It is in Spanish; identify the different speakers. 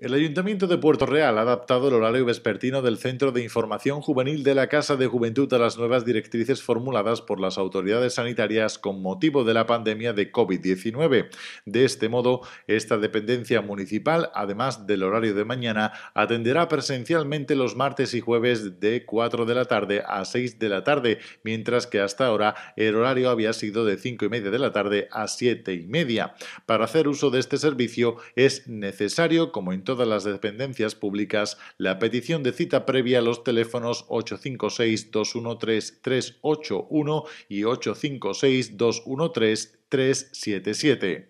Speaker 1: El Ayuntamiento de Puerto Real ha adaptado el horario vespertino del Centro de Información Juvenil de la Casa de Juventud a las nuevas directrices formuladas por las autoridades sanitarias con motivo de la pandemia de COVID-19. De este modo, esta dependencia municipal, además del horario de mañana, atenderá presencialmente los martes y jueves de 4 de la tarde a 6 de la tarde, mientras que hasta ahora el horario había sido de 5 y media de la tarde a 7 y media. Para hacer uso de este servicio es necesario, como en todas las dependencias públicas la petición de cita previa a los teléfonos 856-213-381 y 856-213-377.